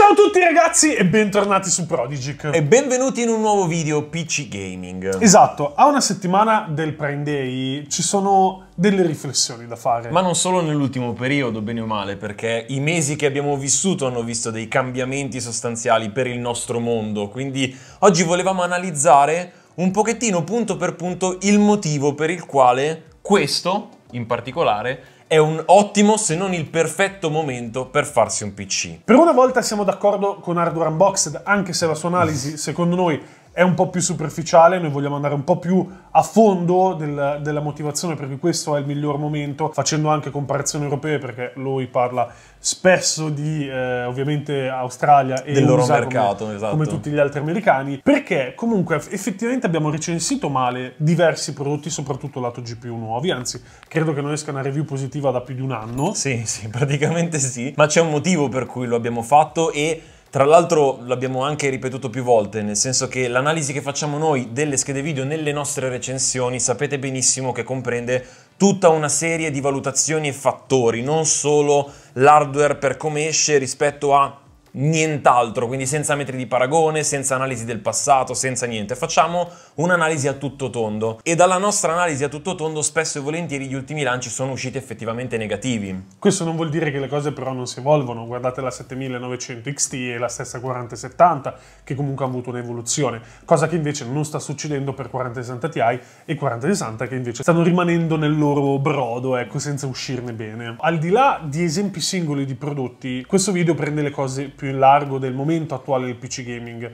Ciao a tutti ragazzi e bentornati su Prodigic. E benvenuti in un nuovo video PC Gaming. Esatto, a una settimana del Prime Day ci sono delle riflessioni da fare. Ma non solo nell'ultimo periodo, bene o male, perché i mesi che abbiamo vissuto hanno visto dei cambiamenti sostanziali per il nostro mondo, quindi oggi volevamo analizzare un pochettino punto per punto il motivo per il quale questo, in particolare, è un ottimo, se non il perfetto momento per farsi un PC. Per una volta siamo d'accordo con Hardware Unboxed, anche se la sua analisi, secondo noi, è un po' più superficiale, noi vogliamo andare un po' più a fondo del, della motivazione perché questo è il miglior momento, facendo anche comparazioni europee perché lui parla spesso di eh, ovviamente Australia e del loro USA mercato, come, esatto. come tutti gli altri americani, perché comunque effettivamente abbiamo recensito male diversi prodotti, soprattutto lato GPU nuovi, anzi credo che non esca una review positiva da più di un anno. Sì, sì, praticamente sì, ma c'è un motivo per cui lo abbiamo fatto e tra l'altro l'abbiamo anche ripetuto più volte, nel senso che l'analisi che facciamo noi delle schede video nelle nostre recensioni sapete benissimo che comprende tutta una serie di valutazioni e fattori, non solo l'hardware per come esce rispetto a nient'altro, quindi senza metri di paragone, senza analisi del passato, senza niente. Facciamo un'analisi a tutto tondo e dalla nostra analisi a tutto tondo spesso e volentieri gli ultimi lanci sono usciti effettivamente negativi. Questo non vuol dire che le cose però non si evolvono, guardate la 7900 XT e la stessa 4070 che comunque ha avuto un'evoluzione, cosa che invece non sta succedendo per 4060 Ti e 4060 che invece stanno rimanendo nel loro brodo, ecco, senza uscirne bene. Al di là di esempi singoli di prodotti, questo video prende le cose più più in largo del momento attuale del PC gaming.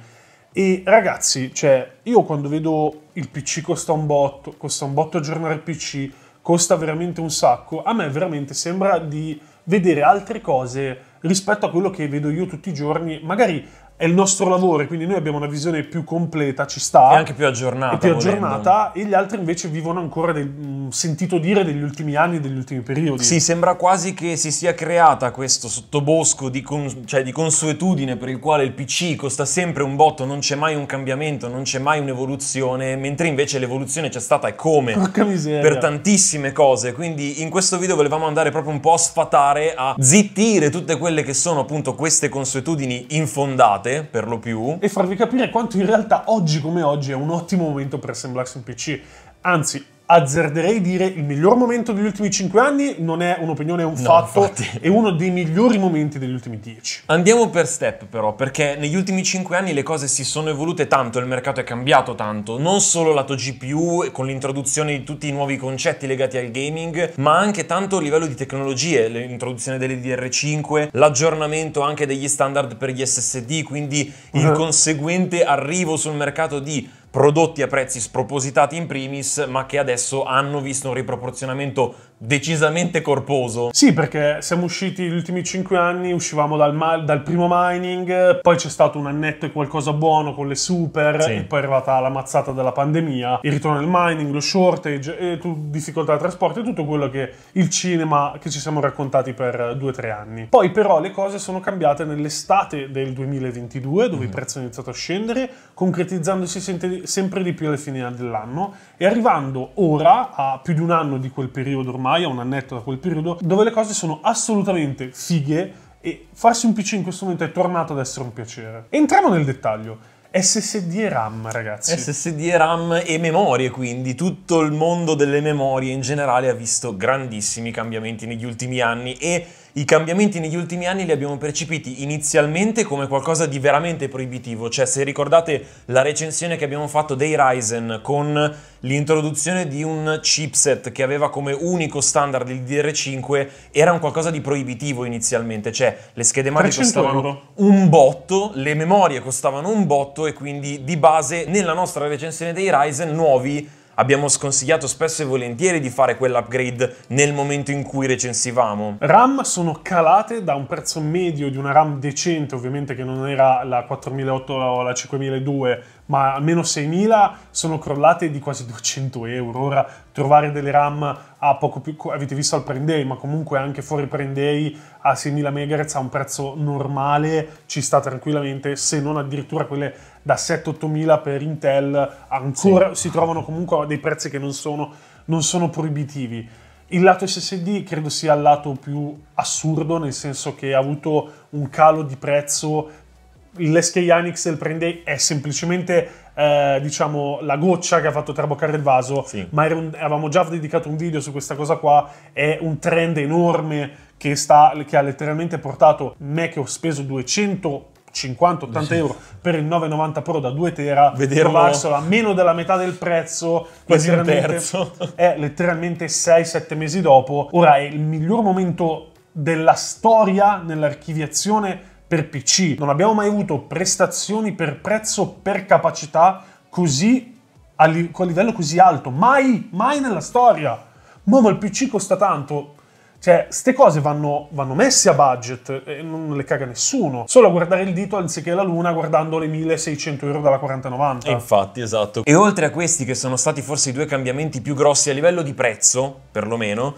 E ragazzi, cioè, io quando vedo il PC costa un botto, costa un botto aggiornare il PC, costa veramente un sacco, a me veramente sembra di vedere altre cose rispetto a quello che vedo io tutti i giorni, magari è il nostro lavoro quindi noi abbiamo una visione più completa, ci sta. E anche più aggiornata. E più aggiornata volendo. e gli altri invece vivono ancora, del, mm, sentito dire, degli ultimi anni, degli ultimi periodi. Sì, sembra quasi che si sia creata questo sottobosco di, con, cioè di consuetudine per il quale il PC costa sempre un botto, non c'è mai un cambiamento, non c'è mai un'evoluzione, mentre invece l'evoluzione c'è stata e come. Porca miseria. Per tantissime cose, quindi in questo video volevamo andare proprio un po' a sfatare, a zittire tutte quelle che sono appunto queste consuetudini infondate cazzate, per lo più. E farvi capire quanto in realtà oggi come oggi è un ottimo momento per assemblarsi un PC. Anzi, azzarderei dire il miglior momento degli ultimi 5 anni non è un'opinione, è un no, fatto, infatti. è uno dei migliori momenti degli ultimi 10. Andiamo per step però, perché negli ultimi 5 anni le cose si sono evolute tanto, il mercato è cambiato tanto, non solo lato GPU con l'introduzione di tutti i nuovi concetti legati al gaming, ma anche tanto a livello di tecnologie, l'introduzione delle DR5, l'aggiornamento anche degli standard per gli SSD, quindi il uh-huh. conseguente arrivo sul mercato di prodotti a prezzi spropositati in primis, ma che adesso hanno visto un riproporzionamento decisamente corposo. Sì, perché siamo usciti gli ultimi 5 anni, uscivamo dal, ma- dal, primo mining, poi c'è stato un annetto e qualcosa buono con le super, sì. e poi è arrivata la mazzata della pandemia, il ritorno del mining, lo shortage, e tu, difficoltà di trasporto e tutto quello che il cinema che ci siamo raccontati per 2-3 anni. Poi però le cose sono cambiate nell'estate del 2022, dove mm. i prezzi hanno iniziato a scendere, concretizzandosi sempre di più alle fine dell'anno e arrivando ora a più di un anno di quel periodo ormai ormai, a un annetto da quel periodo, dove le cose sono assolutamente fighe e farsi un PC in questo momento è tornato ad essere un piacere. Entriamo nel dettaglio. SSD e RAM, ragazzi. SSD e RAM e memorie, quindi tutto il mondo delle memorie in generale ha visto grandissimi cambiamenti negli ultimi anni e i cambiamenti negli ultimi anni li abbiamo percepiti inizialmente come qualcosa di veramente proibitivo, cioè se ricordate la recensione che abbiamo fatto dei Ryzen con l'introduzione di un chipset che aveva come unico standard il DR5 era un qualcosa di proibitivo inizialmente, cioè le schede madri costavano euro. un botto, le memorie costavano un botto e quindi di base nella nostra recensione dei Ryzen nuovi Abbiamo sconsigliato spesso e volentieri di fare quell'upgrade nel momento in cui recensivamo. RAM sono calate da un prezzo medio di una RAM decente, ovviamente che non era la 4008 o la 5002, ma almeno 6000 sono crollate di quasi 200 euro. Ora trovare delle RAM a poco più, avete visto al prenday, ma comunque anche fuori prenday a 6000 MHz a un prezzo normale ci sta tranquillamente, se non addirittura quelle da 7-8 per Intel, ancora sì. si trovano comunque a dei prezzi che non sono, non sono proibitivi. Il lato SSD credo sia il lato più assurdo, nel senso che ha avuto un calo di prezzo l'SK Yanix del Prende è semplicemente eh, diciamo la goccia che ha fatto traboccare il vaso sì. ma un, avevamo già dedicato un video su questa cosa qua è un trend enorme che, sta, che ha letteralmente portato me che ho speso 200 50-80 euro per il 990 Pro da 2 tera, Vederlo... trovarselo a meno della metà del prezzo, quasi un terzo, è letteralmente 6-7 mesi dopo. Ora è il miglior momento della storia nell'archiviazione per PC. Non abbiamo mai avuto prestazioni per prezzo per capacità così a, livello così alto, mai, mai nella storia. Mo, il PC costa tanto, cioè, queste cose vanno, vanno, messe a budget e non le caga nessuno. Solo a guardare il dito anziché la luna guardando le 1600 euro dalla 4090. E infatti, esatto. E oltre a questi che sono stati forse i due cambiamenti più grossi a livello di prezzo, perlomeno,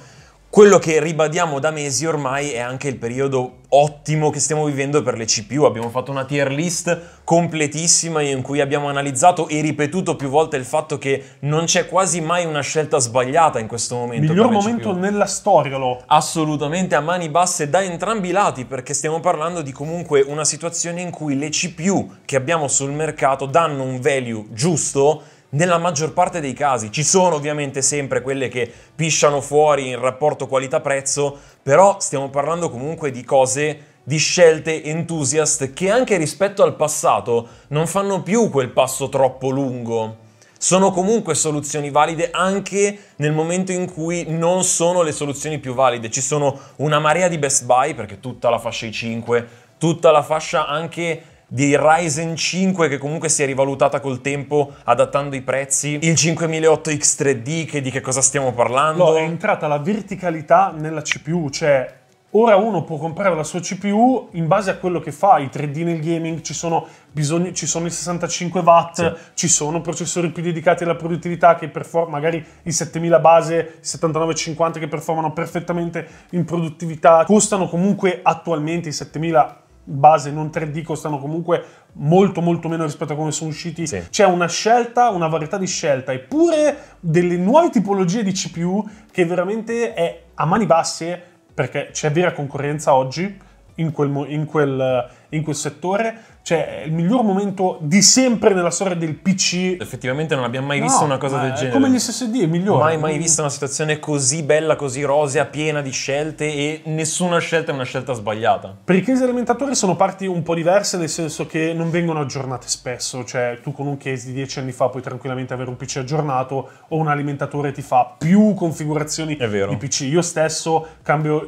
quello che ribadiamo da mesi ormai è anche il periodo ottimo che stiamo vivendo per le CPU. Abbiamo fatto una tier list completissima in cui abbiamo analizzato e ripetuto più volte il fatto che non c'è quasi mai una scelta sbagliata in questo momento. Il Miglior momento CPU. nella storia lo. Assolutamente a mani basse da entrambi i lati perché stiamo parlando di comunque una situazione in cui le CPU che abbiamo sul mercato danno un value giusto nella maggior parte dei casi. Ci sono ovviamente sempre quelle che pisciano fuori in rapporto qualità-prezzo, però stiamo parlando comunque di cose di scelte entusiast che anche rispetto al passato non fanno più quel passo troppo lungo. Sono comunque soluzioni valide anche nel momento in cui non sono le soluzioni più valide. Ci sono una marea di Best Buy, perché tutta la fascia i5, tutta la fascia anche di Ryzen 5 che comunque si è rivalutata col tempo adattando i prezzi, il 5008 X3D che di che cosa stiamo parlando? No, è entrata la verticalità nella CPU, cioè ora uno può comprare la sua CPU in base a quello che fa, i 3D nel gaming, ci sono, bisogni, ci sono i 65 watt, sì. ci sono processori più dedicati alla produttività che perform- magari i 7000 base, i 7950 che performano perfettamente in produttività, costano comunque attualmente i 7000 base non 3D costano comunque molto molto meno rispetto a come sono usciti. Sì. C'è una scelta, una varietà di scelta, eppure delle nuove tipologie di CPU che veramente è a mani basse perché c'è vera concorrenza oggi in quel, in quel in quel settore. Cioè, è il miglior momento di sempre nella storia del PC. Effettivamente non abbiamo mai visto no, una cosa del genere. Come gli SSD, è migliore. Mai mai visto una situazione così bella, così rosea, piena di scelte e nessuna scelta è una scelta sbagliata. Per i case alimentatori sono parti un po' diverse, nel senso che non vengono aggiornate spesso. Cioè, tu con un case di 10 anni fa puoi tranquillamente avere un PC aggiornato o un alimentatore ti fa più configurazioni di PC. Io stesso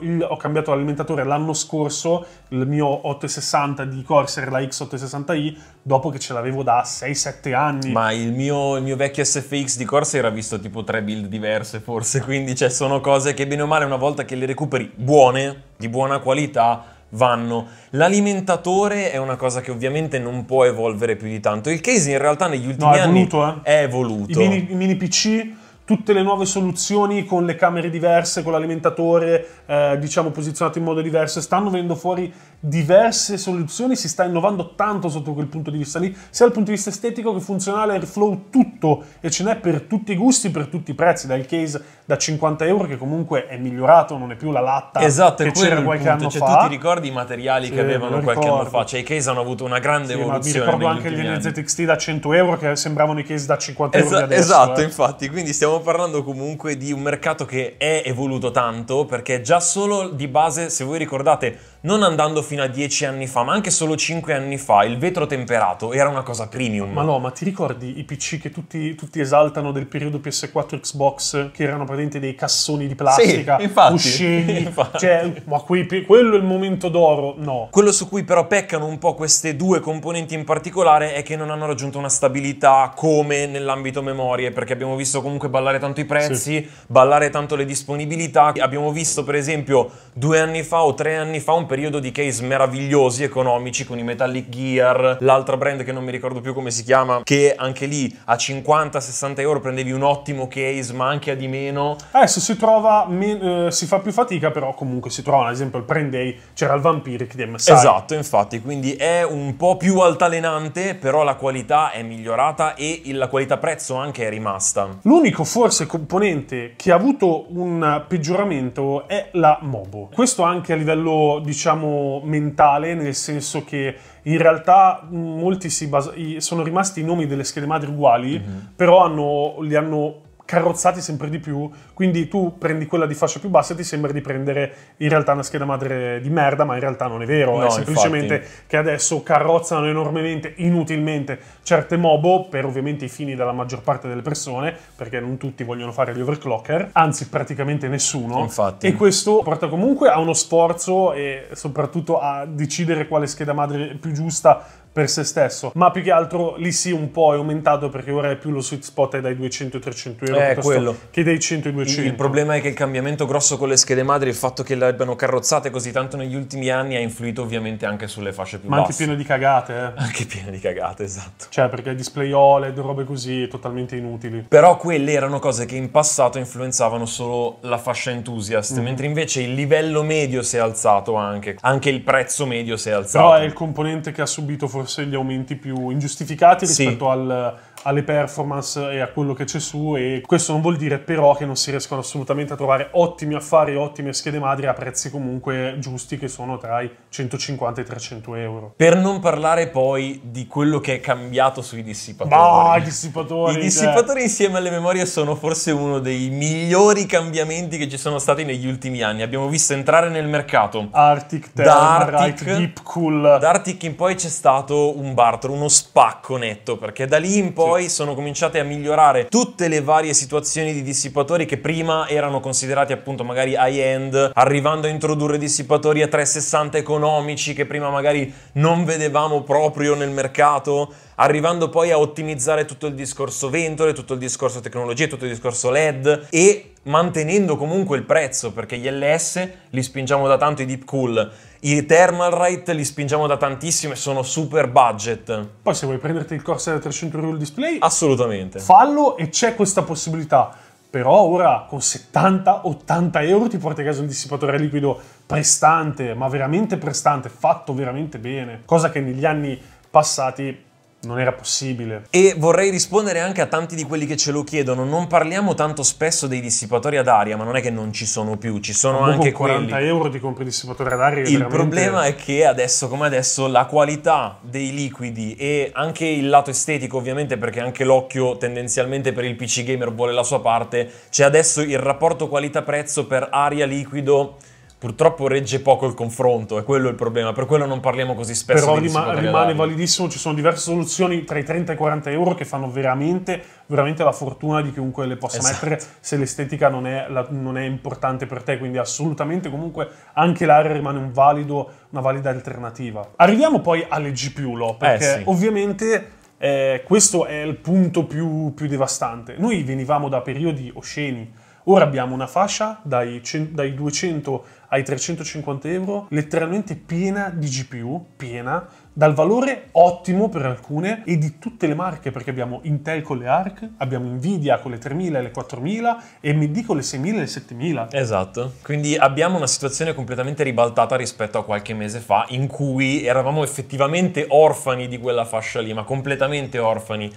il, ho cambiato l'alimentatore l'anno scorso, il mio 860 di Corsair, la X860i, dopo che ce l'avevo da 6-7 anni. Ma il mio, il mio, vecchio SFX di Corsair ha visto tipo tre build diverse forse, quindi cioè, sono cose che bene o male una volta che le recuperi buone, di buona qualità, vanno. L'alimentatore è una cosa che ovviamente non può evolvere più di tanto. Il case in realtà negli ultimi no, è anni evoluto, eh? è evoluto. I mini, I mini, PC, tutte le nuove soluzioni con le camere diverse, con l'alimentatore eh, diciamo posizionato in modo diverso, stanno venendo fuori diverse soluzioni, si sta innovando tanto sotto quel punto di vista lì, sia dal punto di vista estetico che funzionale, airflow, tutto, e ce n'è per tutti i gusti, per tutti i prezzi, dal case da 50 euro che comunque è migliorato, non è più la latta esatto, che c'era qualche punto. anno cioè, fa. Tu ti ricordi i materiali sì, che avevano qualche anno fa? Cioè i case hanno avuto una grande sì, evoluzione. mi ricordo anche gli NZXT da 100 euro che sembravano i case da 50 Esa- euro adesso, Esatto, eh. infatti, quindi stiamo parlando comunque di un mercato che è evoluto tanto, perché già solo di base, se voi ricordate non andando fino a 10 anni fa, ma anche solo 5 anni fa, il vetro temperato era una cosa premium. Ma no, ma ti ricordi i PC che tutti, tutti esaltano del periodo PS4 Xbox, che erano praticamente dei cassoni di plastica, sì, infatti, uscini, infatti. Cioè, ma quei, quello è il momento d'oro, no. Quello su cui però peccano un po' queste due componenti in particolare è che non hanno raggiunto una stabilità come nell'ambito memorie, perché abbiamo visto comunque ballare tanto i prezzi, sì. ballare tanto le disponibilità, abbiamo visto per esempio due anni fa o tre anni fa un periodo di case meravigliosi economici con i Metallic Gear, l'altra brand che non mi ricordo più come si chiama, che anche lì a 50-60 euro prendevi un ottimo case, ma anche a di meno. Adesso si trova, eh, si fa più fatica, però comunque si trova, ad esempio il Prend Day, c'era il Vampiric di MSI. Esatto, infatti, quindi è un po' più altalenante, però la qualità è migliorata e la qualità prezzo anche è rimasta. L'unico forse componente che ha avuto un peggioramento è la Mobo. Questo anche a livello, diciamo, diciamo, mentale, nel senso che in realtà molti basa- sono rimasti i nomi delle schede madri uguali, mm-hmm. però hanno, li hanno carrozzati sempre di più, quindi tu prendi quella di fascia più bassa e ti sembra di prendere in realtà una scheda madre di merda, ma in realtà non è vero, no, è semplicemente infatti. che adesso carrozzano enormemente, inutilmente, certe MOBO per ovviamente i fini della maggior parte delle persone, perché non tutti vogliono fare gli overclocker, anzi praticamente nessuno, infatti. e questo porta comunque a uno sforzo e soprattutto a decidere quale scheda madre più giusta per se stesso, ma più che altro lì sì un po' è aumentato perché ora è più lo sweet spot è dai 200-300 euro eh, quello. che dai 100-200. Il, problema è che il cambiamento grosso con le schede madri, il fatto che le abbiano carrozzate così tanto negli ultimi anni ha influito ovviamente anche sulle fasce più ma basse. Ma anche pieno di cagate. Eh. Anche pieno di cagate, esatto. Cioè perché display OLED, robe così, totalmente inutili. Però quelle erano cose che in passato influenzavano solo la fascia enthusiast, mm mentre invece il livello medio si è alzato anche, anche il prezzo medio si è alzato. Però è il componente che ha subito forse forse gli aumenti più ingiustificati rispetto sì. al alle performance e a quello che c'è su e questo non vuol dire però che non si riescono assolutamente a trovare ottimi affari, ottime schede madri a prezzi comunque giusti che sono tra i 150 e i 300 euro. Per non parlare poi di quello che è cambiato sui dissipatori. Bah, i dissipatori! I cioè. dissipatori cioè. insieme alle memorie sono forse uno dei migliori cambiamenti che ci sono stati negli ultimi anni. Abbiamo visto entrare nel mercato Arctic, Thermarite, Deep Cool. Da Arctic in poi c'è stato un barter, uno spacco netto perché da lì in poi poi sono cominciate a migliorare tutte le varie situazioni di dissipatori che prima erano considerati appunto magari high end, arrivando a introdurre dissipatori a 360 economici che prima magari non vedevamo proprio nel mercato arrivando poi a ottimizzare tutto il discorso ventole, tutto il discorso tecnologie, tutto il discorso LED e mantenendo comunque il prezzo, perché gli LS li spingiamo da tanto i deep cool, i thermal Rite li spingiamo da tantissimo e sono super budget. Poi se vuoi prenderti il Corsair da 300 euro il display, assolutamente. Fallo e c'è questa possibilità. Però ora con 70-80 euro ti porti a casa un dissipatore liquido prestante, ma veramente prestante, fatto veramente bene. Cosa che negli anni passati non era possibile. E vorrei rispondere anche a tanti di quelli che ce lo chiedono. Non parliamo tanto spesso dei dissipatori ad aria, ma non è che non ci sono più, ci sono ma anche 40 quelli. euro ti compri dissipatore ad aria. Il veramente... problema è che adesso, come adesso, la qualità dei liquidi e anche il lato estetico, ovviamente, perché anche l'occhio tendenzialmente per il PC gamer vuole la sua parte, c'è adesso il rapporto qualità-prezzo per aria-liquido purtroppo regge poco il confronto, è quello il problema, per quello non parliamo così spesso. Però rima- rimane validissimo, ci sono diverse soluzioni tra i 30 e i 40 euro che fanno veramente, veramente la fortuna di chiunque le possa esatto. mettere se l'estetica non è, la, non è, importante per te, quindi assolutamente comunque anche l'area rimane un valido, una valida alternativa. Arriviamo poi alle GPU, Lo, eh, perché eh sì. ovviamente... Eh, questo è il punto più, più devastante. Noi venivamo da periodi osceni Ora abbiamo una fascia dai, dai 200 ai 350 euro, letteralmente piena di GPU, piena, dal valore ottimo per alcune e di tutte le marche perché abbiamo Intel con le ARC, abbiamo Nvidia con le 3000 e le 4000 e AMD con le 6000 e le 7000. Esatto, quindi abbiamo una situazione completamente ribaltata rispetto a qualche mese fa in cui eravamo effettivamente orfani di quella fascia lì, ma completamente orfani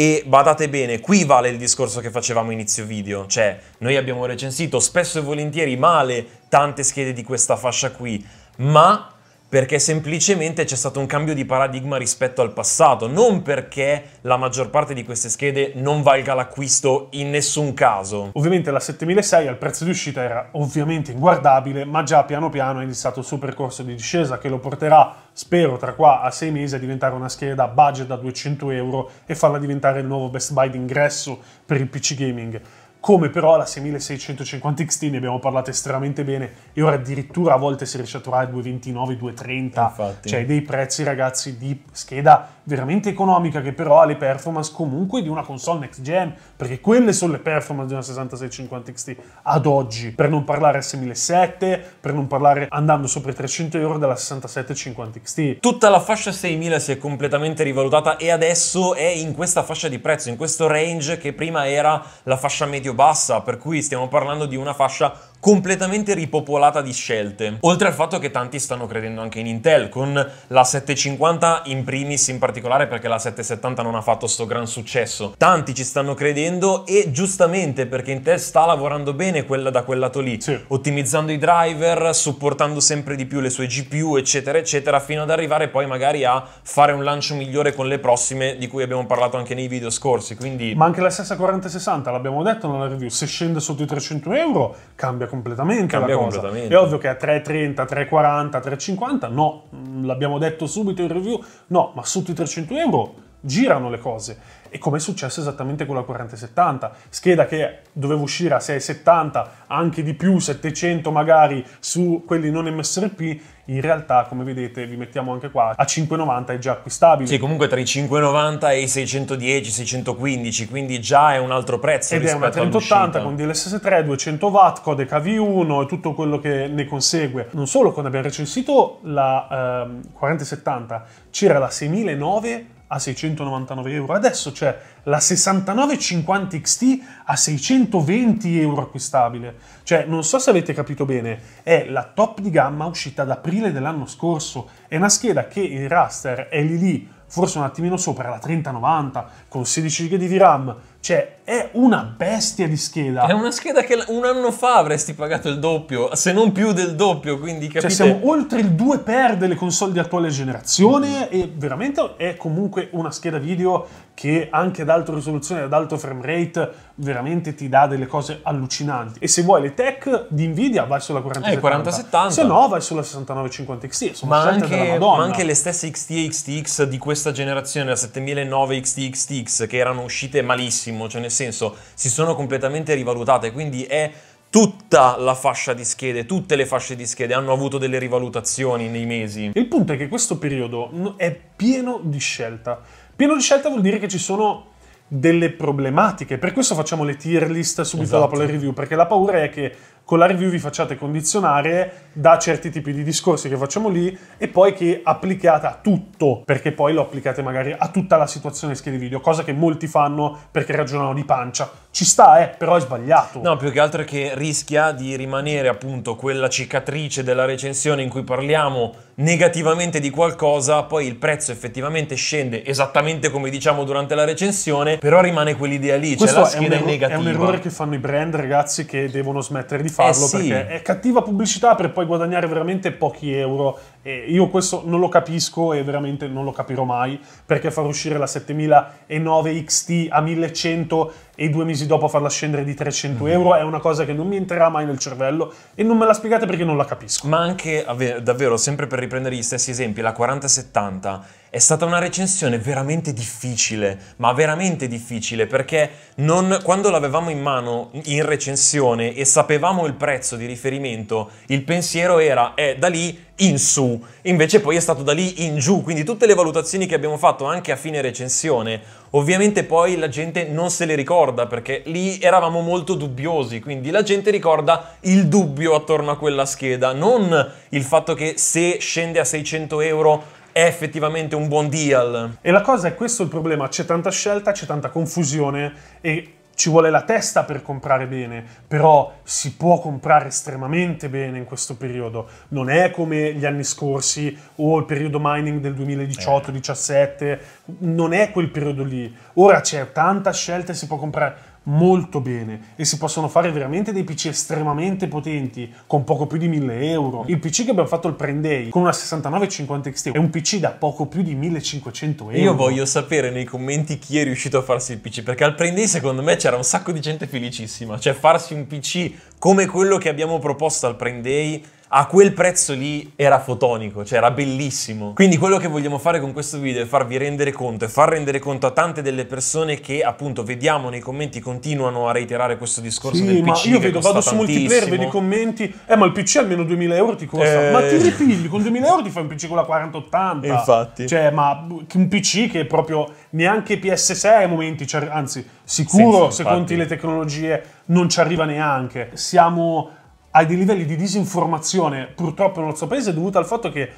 e badate bene, qui vale il discorso che facevamo inizio video, cioè noi abbiamo recensito spesso e volentieri male tante schede di questa fascia qui, ma perché semplicemente c'è stato un cambio di paradigma rispetto al passato, non perché la maggior parte di queste schede non valga l'acquisto in nessun caso. Ovviamente la 7006 al prezzo di uscita era ovviamente inguardabile, ma già piano piano è iniziato il suo percorso di discesa che lo porterà, spero, tra qua a sei mesi a diventare una scheda budget da 200 euro e farla diventare il nuovo best buy d'ingresso per il PC gaming come però la 6650 XT ne abbiamo parlato estremamente bene e ora addirittura a volte si riesce a trovare 229, 230, Infatti. cioè dei prezzi ragazzi di scheda veramente economica che però ha le performance comunque di una console next gen, perché quelle sono le performance di una 6650 XT ad oggi, per non parlare a 6700, per non parlare andando sopra i 300 euro della 6750 XT. Tutta la fascia 6000 si è completamente rivalutata e adesso è in questa fascia di prezzo, in questo range che prima era la fascia media parecchio bassa, per cui stiamo parlando di una fascia completamente ripopolata di scelte. Oltre al fatto che tanti stanno credendo anche in Intel, con la 750 in primis in particolare perché la 770 non ha fatto sto gran successo. Tanti ci stanno credendo e giustamente perché Intel sta lavorando bene quella da quel lato lì, sì. ottimizzando i driver, supportando sempre di più le sue GPU, eccetera, eccetera, fino ad arrivare poi magari a fare un lancio migliore con le prossime di cui abbiamo parlato anche nei video scorsi. Quindi... Ma anche la stessa 4060, l'abbiamo detto nella review, se scende sotto i 300 euro cambia completamente Cambia la cosa. Completamente. È ovvio che a 3,30, 3,40, 3,50, no, l'abbiamo detto subito in review, no, ma sotto i 300 euro girano le cose. E come è successo esattamente con la 4070, scheda che doveva uscire a 670, anche di più, 700 magari su quelli non MSRP, in realtà come vedete vi mettiamo anche qua a 590 è già acquistabile. Sì, comunque tra i 590 e i 610, 615, quindi già è un altro prezzo Ed è una 380 con DLSS3, 200 watt, code kv 1 e tutto quello che ne consegue. Non solo quando abbiamo recensito la eh, 4070 c'era la 6009 a 699 euro, adesso c'è la 6950 XT a 620 euro acquistabile. Cioè, non so se avete capito bene, è la top di gamma uscita ad aprile dell'anno scorso. È una scheda che il raster è lì lì, forse un attimino sopra la 3090, con 16 GB di RAM, cioè, è una bestia di scheda. È una scheda che un anno fa avresti pagato il doppio, se non più del doppio, quindi cioè, capite? Cioè, siamo oltre il 2 per delle console di attuale generazione mm-hmm. e veramente è comunque una scheda video che anche ad alta risoluzione, ad alto frame rate, veramente ti dà delle cose allucinanti. E se vuoi le tech di Nvidia vai sulla 4070, eh, 70. se no vai sulla 6950 XT, sono ma anche, della Ma anche le stesse XT e XTX di questa generazione, la 7009 XT XTX, che erano uscite malissimo benissimo, cioè nel senso si sono completamente rivalutate, quindi è tutta la fascia di schede, tutte le fasce di schede hanno avuto delle rivalutazioni nei mesi. Il punto è che questo periodo è pieno di scelta. Pieno di scelta vuol dire che ci sono delle problematiche, per questo facciamo le tier list subito esatto. dopo le esatto. review, perché la paura è che con la review vi facciate condizionare da certi tipi di discorsi che facciamo lì e poi che applicate a tutto, perché poi lo applicate magari a tutta la situazione schede video, cosa che molti fanno perché ragionano di pancia ci sta, eh, però è sbagliato. No, più che altro è che rischia di rimanere appunto quella cicatrice della recensione in cui parliamo negativamente di qualcosa, poi il prezzo effettivamente scende esattamente come diciamo durante la recensione, però rimane quell'idea lì, cioè Questo cioè la scheda è, un erro- è, è un errore che fanno i brand, ragazzi, che devono smettere di farlo eh sì. perché è cattiva pubblicità per poi guadagnare veramente pochi euro. E io questo non lo capisco e veramente non lo capirò mai perché far uscire la 7009 XT a 1100 e due mesi dopo farla scendere di 300 euro è una cosa che non mi entrerà mai nel cervello e non me la spiegate perché non la capisco. Ma anche davvero, sempre per riprendere gli stessi esempi, la 4070 è stata una recensione veramente difficile, ma veramente difficile, perché non, quando l'avevamo in mano in recensione e sapevamo il prezzo di riferimento, il pensiero era è eh, da lì in su, invece poi è stato da lì in giù, quindi tutte le valutazioni che abbiamo fatto anche a fine recensione, ovviamente poi la gente non se le ricorda perché lì eravamo molto dubbiosi, quindi la gente ricorda il dubbio attorno a quella scheda, non il fatto che se scende a 600 euro è effettivamente un buon deal. E la cosa è questo il problema, c'è tanta scelta, c'è tanta confusione e ci vuole la testa per comprare bene, però si può comprare estremamente bene in questo periodo. Non è come gli anni scorsi o il periodo mining del 2018-17, eh. non è quel periodo lì. Ora c'è tanta scelta e si può comprare molto bene e si possono fare veramente dei PC estremamente potenti con poco più di 1000 euro. Il PC che abbiamo fatto il prend day con una 6950 XT è un PC da poco più di 1500 euro. Io voglio sapere nei commenti chi è riuscito a farsi il PC perché al prend day secondo me c'era un sacco di gente felicissima, cioè farsi un PC come quello che abbiamo proposto al prend day a quel prezzo lì era fotonico, cioè era bellissimo. Quindi quello che vogliamo fare con questo video è farvi rendere conto e far rendere conto a tante delle persone che appunto vediamo nei commenti continuano a reiterare questo discorso sì, del PC io vedo, vado su multiplayer, vedo i commenti, eh ma il PC almeno 2000 euro ti costa, eh... ma ti ripigli, con 2000 euro ti fai un PC con la 4080. E infatti. Cioè ma un PC che proprio neanche PS6 ai momenti, anzi sicuro sì, sì, se conti le tecnologie non ci arriva neanche. Siamo a dei livelli di disinformazione purtroppo nel nostro paese dovuta al fatto che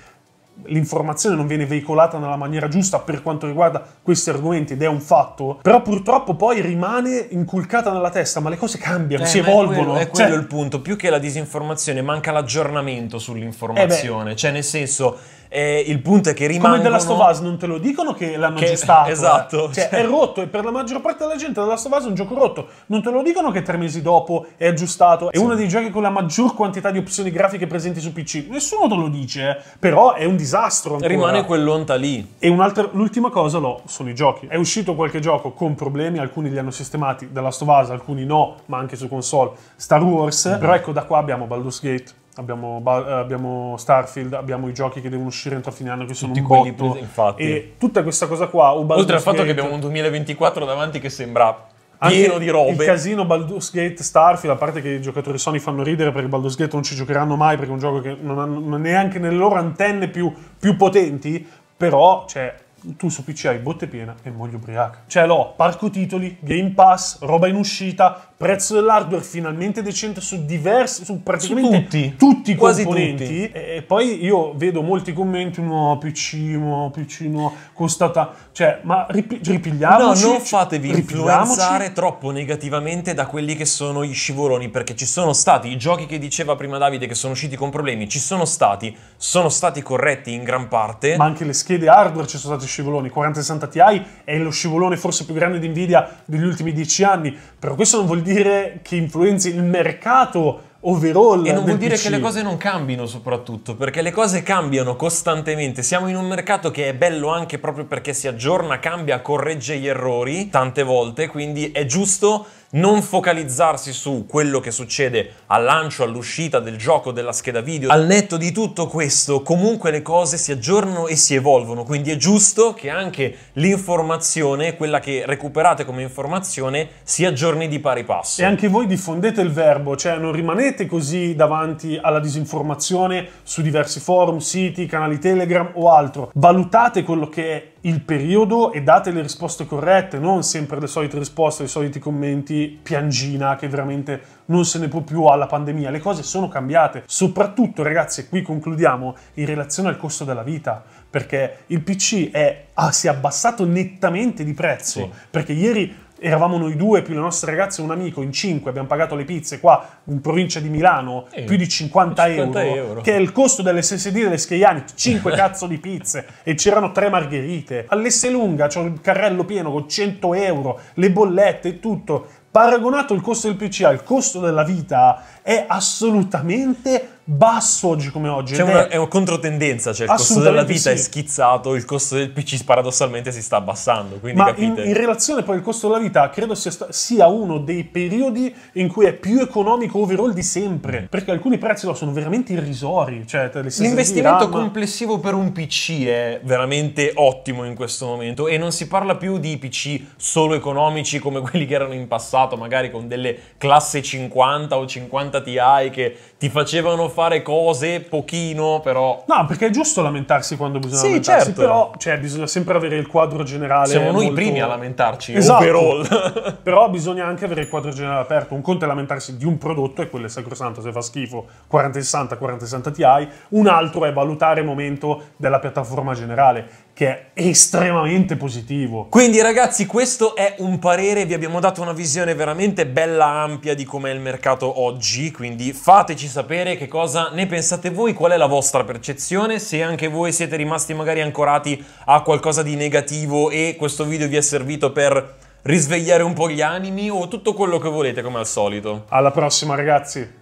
l'informazione non viene veicolata nella maniera giusta per quanto riguarda questi argomenti ed è un fatto, però purtroppo poi rimane inculcata nella testa, ma le cose cambiano, eh, si evolvono. È quello, è quello cioè... il punto, più che la disinformazione manca l'aggiornamento sull'informazione, eh cioè nel senso e il punto è che rimangono... Come della Stovaz non te lo dicono che l'hanno che... gestato. Eh. Esatto. Cioè, cioè, è rotto e per la maggior parte della gente della Stovaz è un gioco rotto. Non te lo dicono che tre mesi dopo è aggiustato. È sì. uno dei giochi con la maggior quantità di opzioni grafiche presenti su PC. Nessuno te lo dice, eh. però è un disastro ancora. Rimane quell'onta lì. E l'ultima cosa no, sono i giochi. È uscito qualche gioco con problemi, alcuni li hanno sistemati della Stovaz, alcuni no, ma anche su console. Star Wars, mm. però ecco da qua abbiamo Baldur's Gate, Abbiamo, eh, abbiamo, Starfield, abbiamo i giochi che devono uscire entro fine anno che sono Tutti un botto prese, infatti. e tutta questa cosa qua o Baldur's oltre al fatto Gate, che abbiamo un 2024 davanti che sembra pieno di robe il casino Baldur's Gate Starfield a parte che i giocatori Sony fanno ridere perché Baldur's Gate non ci giocheranno mai perché è un gioco che non hanno neanche nelle loro antenne più, più potenti però cioè, tu su PC hai botte piena e moglie ubriaca. Cioè, l'ho, parco titoli, Game Pass, roba in uscita, prezzo dell'hardware finalmente decente su diversi, su praticamente su tutti, tutti i componenti. Tutti. E poi io vedo molti commenti, no, PC, no, PC, no, costata, cioè, ma ripi- ripigliamoci. No, non fatevi influenzare troppo negativamente da quelli che sono gli scivoloni, perché ci sono stati i giochi che diceva prima Davide che sono usciti con problemi, ci sono stati, sono stati corretti in gran parte. Ma anche le schede hardware ci sono stati scivoloni, 4060 Ti è lo scivolone forse più grande di Nvidia degli ultimi dieci anni, però questo non vuol dire dire che influenzi il mercato overall. E non vuol dire PC. che le cose non cambino soprattutto, perché le cose cambiano costantemente. Siamo in un mercato che è bello anche proprio perché si aggiorna, cambia, corregge gli errori tante volte, quindi è giusto non focalizzarsi su quello che succede al lancio, all'uscita del gioco, della scheda video. Al netto di tutto questo, comunque le cose si aggiornano e si evolvono, quindi è giusto che anche l'informazione, quella che recuperate come informazione, si aggiorni di pari passo. E anche voi diffondete il verbo, cioè non rimanete così davanti alla disinformazione su diversi forum, siti, canali Telegram o altro. Valutate quello che il periodo e date le risposte corrette, non sempre le solite risposte, i soliti commenti, piangina che veramente non se ne può più alla pandemia. Le cose sono cambiate, soprattutto ragazzi, e qui concludiamo, in relazione al costo della vita, perché il PC è, ah, si è abbassato nettamente di prezzo, sì. perché ieri eravamo noi due più le nostre ragazze e un amico in cinque, abbiamo pagato le pizze qua in provincia di Milano, eh, più di 50, 50 euro, euro, che è il costo delle SSD delle Scheiani, cinque cazzo di pizze e c'erano tre margherite. All'esse lunga c'ho il carrello pieno con 100 euro, le bollette e tutto. Paragonato il costo del PC al costo della vita è assolutamente basso oggi come oggi. Cioè una, è, una controtendenza, cioè il costo della vita sì. è schizzato, il costo del PC paradossalmente si sta abbassando. Quindi Ma capite. In, in relazione poi al costo della vita, credo sia, sia, uno dei periodi in cui è più economico overall di sempre, perché alcuni prezzi no, sono veramente irrisori. Cioè, L'investimento RAM... complessivo per un PC è veramente ottimo in questo momento e non si parla più di PC solo economici come quelli che erano in passato, magari con delle classe 50 o 50 Ti che ti facevano fare cose pochino, però. No, perché è giusto lamentarsi quando bisogna sì, lamentarsi, certo. però cioè, bisogna sempre avere il quadro generale. Siamo noi i primi a lamentarci, esatto. overall. però bisogna anche avere il quadro generale aperto. Un conto è lamentarsi di un prodotto, e quello è sacrosanto se fa schifo, 4060, 4060 Ti. Un altro è valutare il momento della piattaforma generale che è estremamente positivo. Quindi ragazzi questo è un parere, vi abbiamo dato una visione veramente bella ampia di com'è il mercato oggi, quindi fateci sapere che cosa ne pensate voi, qual è la vostra percezione, se anche voi siete rimasti magari ancorati a qualcosa di negativo e questo video vi è servito per risvegliare un po' gli animi o tutto quello che volete come al solito. Alla prossima ragazzi!